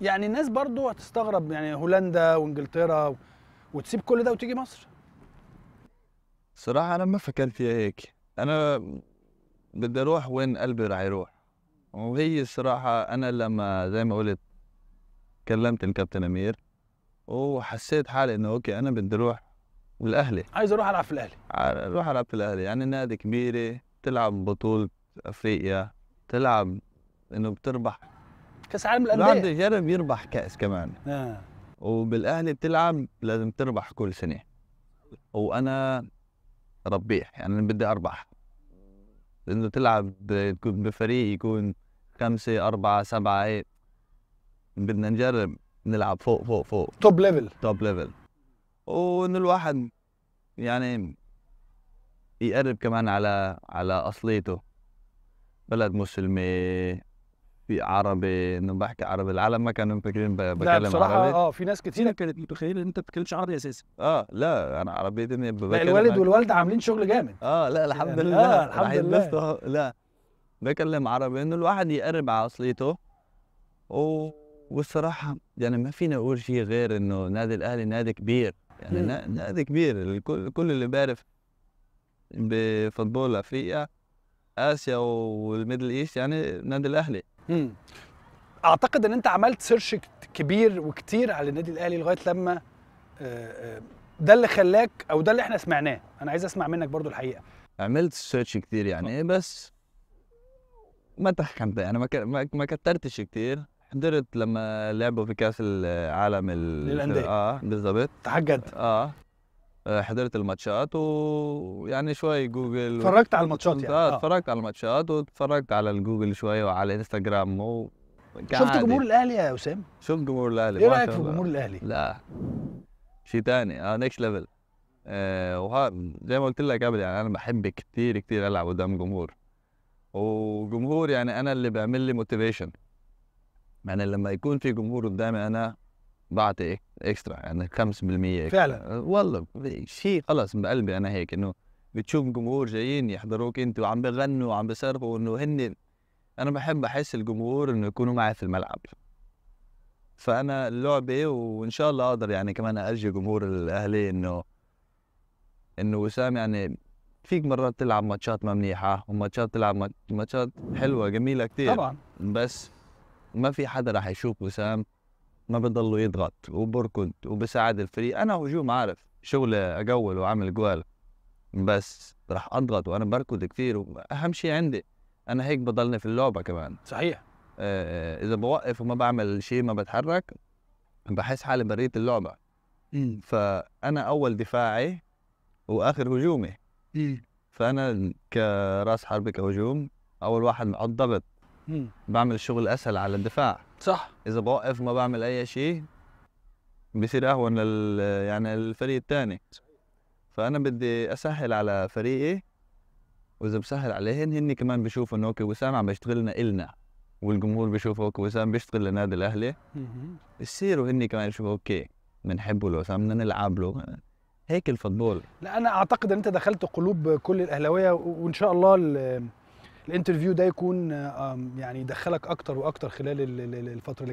يعني الناس برضو هتستغرب يعني هولندا وانجلترا و... وتسيب كل ده وتيجي مصر صراحة أنا ما فكرت فيها هيك أنا بدي أروح وين قلبي رح يروح وهي الصراحة أنا لما زي ما قلت كلمت الكابتن أمير وحسيت حالي إنه أوكي أنا بدي أروح الأهلي عايز أروح ألعب في الأهلي أروح ألعب في الأهلي يعني نادي كبيرة تلعب بطولة أفريقيا تلعب إنه بتربح كاس عالم الانديه بعد جرب يربح كاس كمان آه. وبالاهلي بتلعب لازم تربح كل سنه وانا ربيح يعني بدي اربح لانه تلعب تكون بفريق يكون خمسه اربعه سبعه ايه بدنا نجرب نلعب فوق فوق فوق توب ليفل توب ليفل وانه الواحد يعني يقرب كمان على على اصليته بلد مسلمه في عربي انه بحكي عربي العالم ما كانوا مفكرين بكلم لا بصراحة عربي اه في ناس كتير كانت متخيله ان انت ما بتتكلمش عربي اساسا اه لا انا عربي دي بكلم الوالد والوالده عاملين شغل جامد اه لا يعني، الحمد يعني لله آه الحمد لله لا بكلم عربي انه الواحد يقرب على اصليته و... والصراحه يعني ما فينا نقول شيء غير انه نادي الاهلي نادي كبير يعني م. نادي كبير الكل كل اللي بعرف بفوتبول افريقيا اسيا والميدل ايست يعني نادي الاهلي مم. اعتقد ان انت عملت سيرش كبير وكتير على النادي الاهلي لغايه لما آه، آه، ده اللي خلاك او ده اللي احنا سمعناه انا عايز اسمع منك برضو الحقيقه عملت سيرش كتير يعني آه. إيه بس ما تحكمت يعني ما ما كترتش كتير حضرت لما لعبوا في كاس العالم للانديه اه بالظبط تحجد اه آه، حضرت الماتشات ويعني شوي جوجل اتفرجت على الماتشات يعني آه،, اه اتفرجت على الماتشات واتفرجت على الجوجل شوي وعلى انستغرام و... شفت جمهور الاهلي يا اسامه؟ شفت جمهور الاهلي ايه رايك في جمهور الاهلي؟ لا شيء ثاني اه نيكست ليفل آه وها زي ما قلت لك قبل يعني انا بحب كتير كتير العب قدام جمهور وجمهور يعني انا اللي بيعمل لي موتيفيشن يعني لما يكون في جمهور قدامي انا بعطي اكسترا يعني 5% فعلا آه، والله شيء خلص بقلبي انا هيك انه بتشوف جمهور جايين يحضروك انت وعم بغنوا وعم بيصرفوا انه هن انا بحب احس الجمهور انه يكونوا معي في الملعب فانا اللعبه وان شاء الله اقدر يعني كمان ارجي جمهور الاهلي انه انه وسام يعني فيك مرات تلعب ماتشات ما منيحه وماتشات تلعب ماتشات حلوه جميله كثير طبعا بس ما في حدا راح يشوف وسام ما بضلوا يضغط وبركض وبساعد الفريق انا هجوم عارف شغل اجول واعمل جوال بس راح اضغط وانا بركض كثير واهم شيء عندي انا هيك بضلني في اللعبه كمان صحيح آه, آه، اذا بوقف وما بعمل شيء ما بتحرك بحس حالي بريت اللعبه م. فانا اول دفاعي واخر هجومي م. فانا كراس حربة كهجوم اول واحد على الضغط بعمل الشغل اسهل على الدفاع صح اذا بوقف ما بعمل اي شيء بصير اهون لل يعني الفريق الثاني فانا بدي اسهل على فريقي واذا بسهل عليهن هن كمان بيشوفوا انه اوكي وسام عم بيشتغل لنا النا والجمهور بيشوف اوكي وسام بيشتغل لنادي الاهلي بصيروا هن كمان يشوفوا اوكي بنحبه لوسام بدنا نلعب له هيك الفوتبول لا انا اعتقد ان انت دخلت قلوب كل الاهلاويه وان شاء الله الانترفيو ده يكون يعني يدخلك اكتر واكتر خلال الفتره اللي جايه